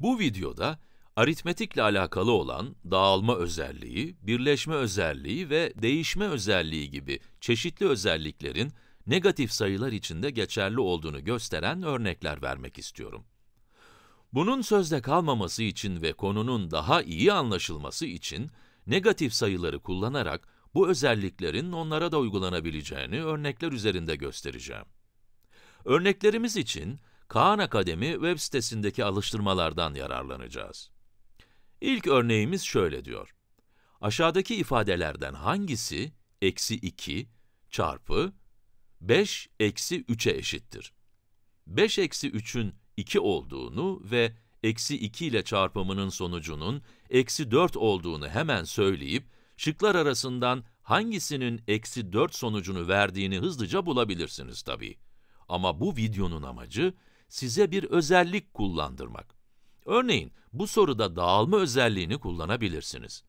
Bu videoda aritmetikle alakalı olan dağılma özelliği, birleşme özelliği ve değişme özelliği gibi çeşitli özelliklerin negatif sayılar içinde geçerli olduğunu gösteren örnekler vermek istiyorum. Bunun sözde kalmaması için ve konunun daha iyi anlaşılması için negatif sayıları kullanarak bu özelliklerin onlara da uygulanabileceğini örnekler üzerinde göstereceğim. Örneklerimiz için Kaan Akademi web sitesindeki alıştırmalardan yararlanacağız. İlk örneğimiz şöyle diyor. Aşağıdaki ifadelerden hangisi eksi 2 çarpı 5 eksi 3'e eşittir? 5 eksi 3'ün 2 olduğunu ve eksi 2 ile çarpımının sonucunun eksi 4 olduğunu hemen söyleyip, şıklar arasından hangisinin eksi 4 sonucunu verdiğini hızlıca bulabilirsiniz tabii. Ama bu videonun amacı, size bir özellik kullandırmak. Örneğin bu soruda dağılma özelliğini kullanabilirsiniz.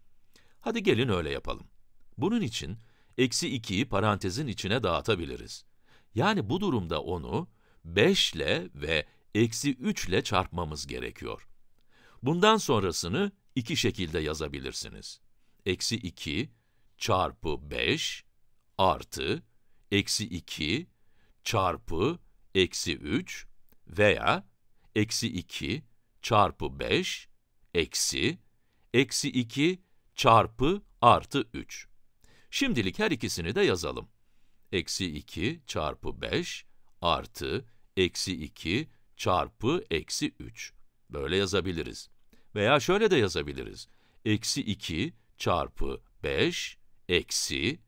Hadi gelin öyle yapalım. Bunun için eksi 2'yi parantezin içine dağıtabiliriz. Yani bu durumda onu 5 ile ve eksi 3 ile çarpmamız gerekiyor. Bundan sonrasını iki şekilde yazabilirsiniz. Eksi 2 çarpı 5 artı eksi 2 çarpı eksi 3 veya eksi 2 çarpı 5 eksi eksi 2 çarpı artı 3. Şimdilik her ikisini de yazalım. Eksi 2 çarpı 5 artı eksi 2 çarpı eksi 3. Böyle yazabiliriz. Veya şöyle de yazabiliriz. Eksi 2 çarpı 5 eksi,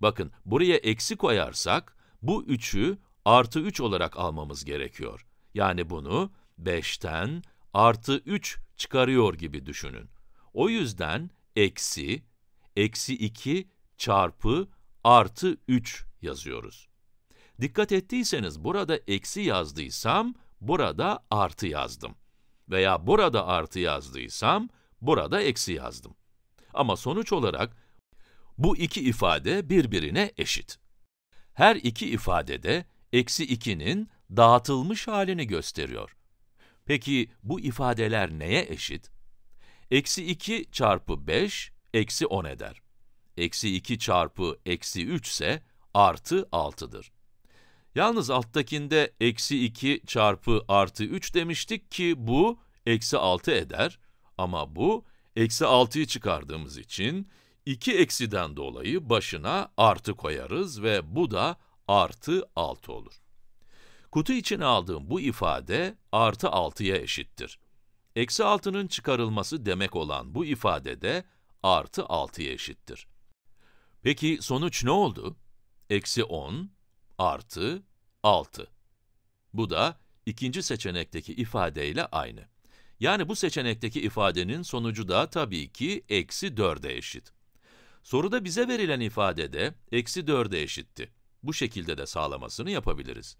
bakın buraya eksi koyarsak bu 3'ü artı 3 olarak almamız gerekiyor. Yani bunu 5'ten artı 3 çıkarıyor gibi düşünün. O yüzden eksi, eksi 2 çarpı artı 3 yazıyoruz. Dikkat ettiyseniz burada eksi yazdıysam, burada artı yazdım. Veya burada artı yazdıysam, burada eksi yazdım. Ama sonuç olarak, bu iki ifade birbirine eşit. Her iki ifadede, eksi 2'nin dağıtılmış halini gösteriyor. Peki bu ifadeler neye eşit? Eksi 2 çarpı 5, eksi 10 eder. Eksi 2 çarpı eksi 3 ise artı 6'dır. Yalnız alttakinde eksi 2 çarpı artı 3 demiştik ki bu eksi 6 eder. Ama bu eksi 6'yı çıkardığımız için 2 eksiden dolayı başına artı koyarız ve bu da artı 6 olur. Kutu için aldığım bu ifade artı 6'ya eşittir. Eksi 6'nın çıkarılması demek olan bu ifade de artı 6'ya eşittir. Peki sonuç ne oldu? Eksi 10 artı 6. Bu da ikinci seçenekteki ifadeyle aynı. Yani bu seçenekteki ifadenin sonucu da tabii ki eksi 4'e eşit. Soruda bize verilen ifade de eksi 4'e eşitti. Bu şekilde de sağlamasını yapabiliriz.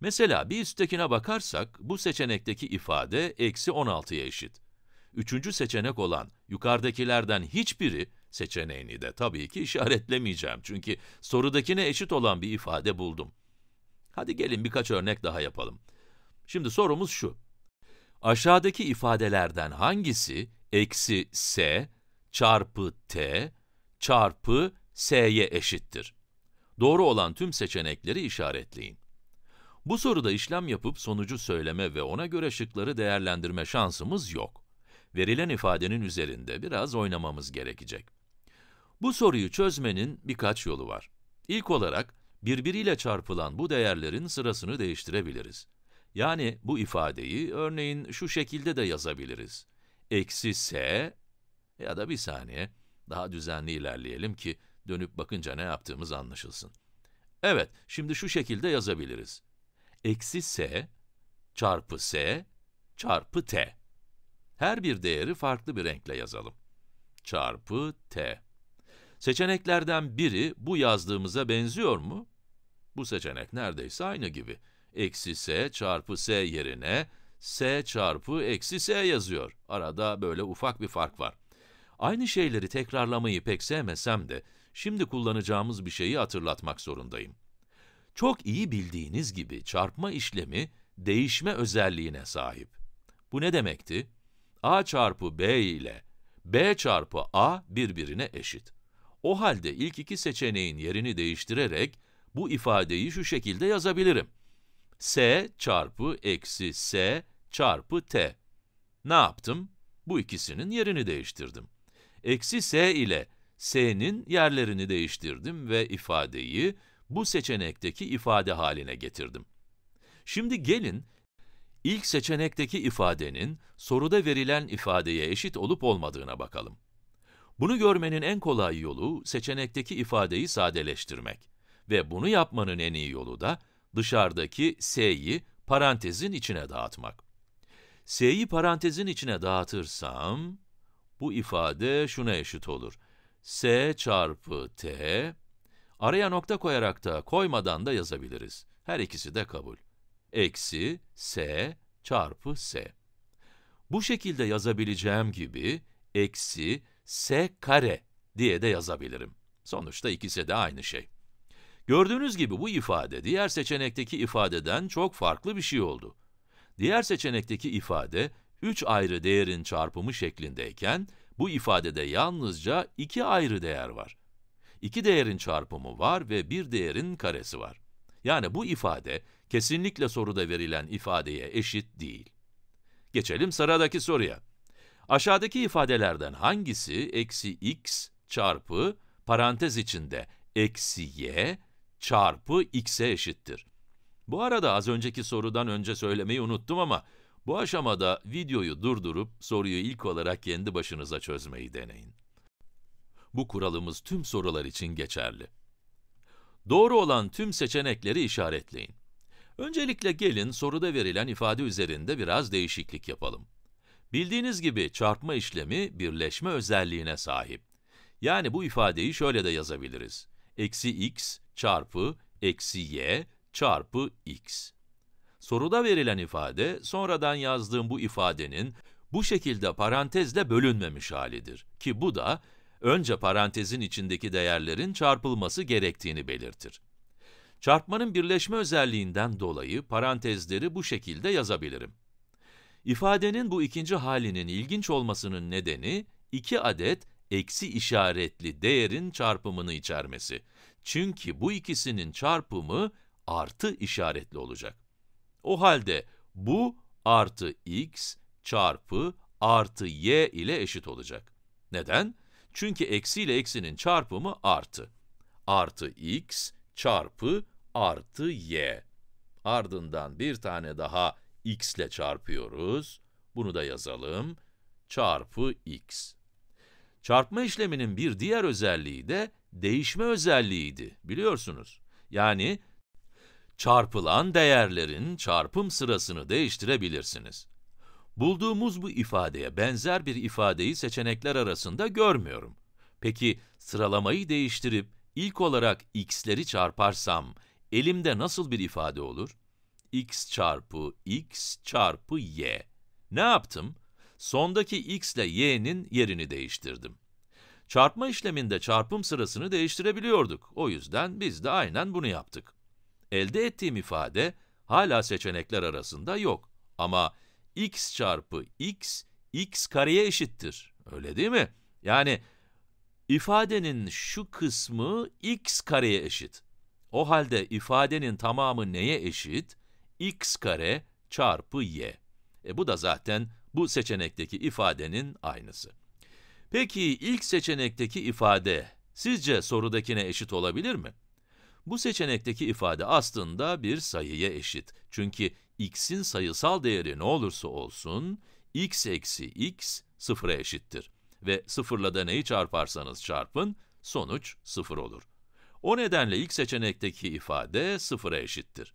Mesela bir üsttekine bakarsak, bu seçenekteki ifade eksi 16'ya eşit. Üçüncü seçenek olan yukarıdakilerden hiçbiri, seçeneğini de tabii ki işaretlemeyeceğim çünkü sorudakine eşit olan bir ifade buldum. Hadi gelin birkaç örnek daha yapalım. Şimdi sorumuz şu. Aşağıdaki ifadelerden hangisi eksi s çarpı t çarpı s'ye eşittir? Doğru olan tüm seçenekleri işaretleyin. Bu soruda işlem yapıp sonucu söyleme ve ona göre şıkları değerlendirme şansımız yok. Verilen ifadenin üzerinde biraz oynamamız gerekecek. Bu soruyu çözmenin birkaç yolu var. İlk olarak, birbiriyle çarpılan bu değerlerin sırasını değiştirebiliriz. Yani bu ifadeyi örneğin şu şekilde de yazabiliriz. Eksi s ya da bir saniye, daha düzenli ilerleyelim ki dönüp bakınca ne yaptığımız anlaşılsın. Evet, şimdi şu şekilde yazabiliriz eksi s çarpı s çarpı t. Her bir değeri farklı bir renkle yazalım. Çarpı t. Seçeneklerden biri bu yazdığımıza benziyor mu? Bu seçenek neredeyse aynı gibi. Eksi s çarpı s yerine s çarpı eksi s yazıyor. Arada böyle ufak bir fark var. Aynı şeyleri tekrarlamayı pek sevmesem de, şimdi kullanacağımız bir şeyi hatırlatmak zorundayım. Çok iyi bildiğiniz gibi çarpma işlemi değişme özelliğine sahip. Bu ne demekti? a çarpı b ile b çarpı a birbirine eşit. O halde ilk iki seçeneğin yerini değiştirerek bu ifadeyi şu şekilde yazabilirim. s çarpı eksi s çarpı t. Ne yaptım? Bu ikisinin yerini değiştirdim. Eksi s ile s'nin yerlerini değiştirdim ve ifadeyi bu seçenekteki ifade haline getirdim. Şimdi gelin, ilk seçenekteki ifadenin soruda verilen ifadeye eşit olup olmadığına bakalım. Bunu görmenin en kolay yolu, seçenekteki ifadeyi sadeleştirmek. Ve bunu yapmanın en iyi yolu da, dışarıdaki s'yi parantezin içine dağıtmak. s'yi parantezin içine dağıtırsam, bu ifade şuna eşit olur. s çarpı t Araya nokta koyarak da koymadan da yazabiliriz. Her ikisi de kabul. Eksi s çarpı s. Bu şekilde yazabileceğim gibi eksi s kare diye de yazabilirim. Sonuçta ikisi de aynı şey. Gördüğünüz gibi bu ifade diğer seçenekteki ifadeden çok farklı bir şey oldu. Diğer seçenekteki ifade 3 ayrı değerin çarpımı şeklindeyken bu ifadede yalnızca 2 ayrı değer var iki değerin çarpımı var ve bir değerin karesi var. Yani bu ifade, kesinlikle soruda verilen ifadeye eşit değil. Geçelim sıradaki soruya. Aşağıdaki ifadelerden hangisi eksi x çarpı parantez içinde eksi y çarpı x'e eşittir? Bu arada az önceki sorudan önce söylemeyi unuttum ama bu aşamada videoyu durdurup soruyu ilk olarak kendi başınıza çözmeyi deneyin. Bu kuralımız tüm sorular için geçerli. Doğru olan tüm seçenekleri işaretleyin. Öncelikle gelin soruda verilen ifade üzerinde biraz değişiklik yapalım. Bildiğiniz gibi çarpma işlemi birleşme özelliğine sahip. Yani bu ifadeyi şöyle de yazabiliriz. Eksi x çarpı eksi y çarpı x. Soruda verilen ifade, sonradan yazdığım bu ifadenin bu şekilde parantezle bölünmemiş halidir. Ki bu da önce parantezin içindeki değerlerin çarpılması gerektiğini belirtir. Çarpmanın birleşme özelliğinden dolayı parantezleri bu şekilde yazabilirim. İfadenin bu ikinci halinin ilginç olmasının nedeni, iki adet eksi işaretli değerin çarpımını içermesi. Çünkü bu ikisinin çarpımı artı işaretli olacak. O halde bu artı x çarpı artı y ile eşit olacak. Neden? Çünkü eksi ile eksinin çarpımı artı. Artı x çarpı artı y. Ardından bir tane daha x ile çarpıyoruz. Bunu da yazalım. Çarpı x. Çarpma işleminin bir diğer özelliği de değişme özelliğiydi, biliyorsunuz. Yani çarpılan değerlerin çarpım sırasını değiştirebilirsiniz. Bulduğumuz bu ifadeye benzer bir ifadeyi seçenekler arasında görmüyorum. Peki sıralamayı değiştirip ilk olarak x'leri çarparsam elimde nasıl bir ifade olur? x çarpı x çarpı y. Ne yaptım? Sondaki x ile y'nin yerini değiştirdim. Çarpma işleminde çarpım sırasını değiştirebiliyorduk. O yüzden biz de aynen bunu yaptık. Elde ettiğim ifade hala seçenekler arasında yok. Ama x çarpı x, x kareye eşittir. Öyle değil mi? Yani ifadenin şu kısmı x kareye eşit. O halde ifadenin tamamı neye eşit? x kare çarpı y. E bu da zaten bu seçenekteki ifadenin aynısı. Peki ilk seçenekteki ifade sizce sorudakine eşit olabilir mi? Bu seçenekteki ifade aslında bir sayıya eşit. Çünkü x'in sayısal değeri ne olursa olsun, x eksi x sıfıra eşittir. Ve sıfırla da neyi çarparsanız çarpın, sonuç sıfır olur. O nedenle ilk seçenekteki ifade sıfıra eşittir.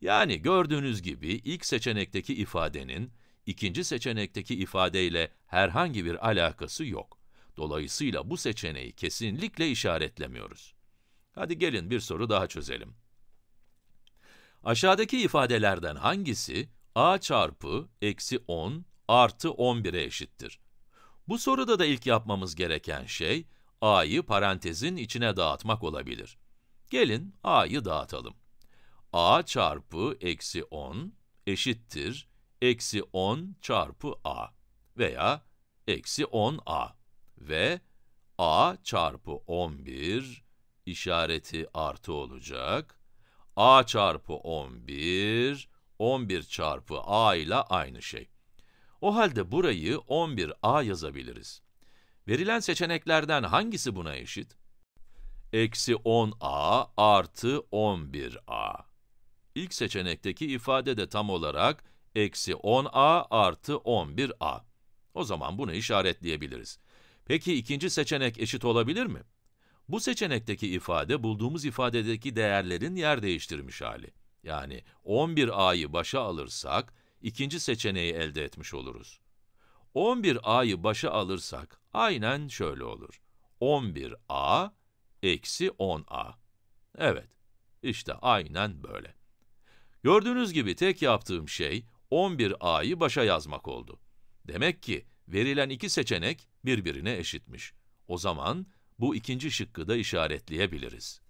Yani gördüğünüz gibi ilk seçenekteki ifadenin, ikinci seçenekteki ifadeyle herhangi bir alakası yok. Dolayısıyla bu seçeneği kesinlikle işaretlemiyoruz. Hadi gelin bir soru daha çözelim. Aşağıdaki ifadelerden hangisi a çarpı eksi 10 artı 11'e eşittir? Bu soruda da ilk yapmamız gereken şey, a'yı parantezin içine dağıtmak olabilir. Gelin a'yı dağıtalım. a çarpı eksi 10 eşittir eksi 10 çarpı a veya eksi 10a ve a çarpı 11 işareti artı olacak a çarpı 11, 11 çarpı a ile aynı şey. O halde burayı 11a yazabiliriz. Verilen seçeneklerden hangisi buna eşit? Eksi 10a artı 11a. İlk seçenekteki ifade de tam olarak eksi 10a artı 11a. O zaman bunu işaretleyebiliriz. Peki ikinci seçenek eşit olabilir mi? Bu seçenekteki ifade bulduğumuz ifadedeki değerlerin yer değiştirmiş hali. Yani 11a'yı başa alırsak ikinci seçeneği elde etmiş oluruz. 11a'yı başa alırsak aynen şöyle olur. 11a eksi 10a. Evet, işte aynen böyle. Gördüğünüz gibi tek yaptığım şey 11a'yı başa yazmak oldu. Demek ki verilen iki seçenek birbirine eşitmiş. O zaman bu ikinci şıkkı da işaretleyebiliriz.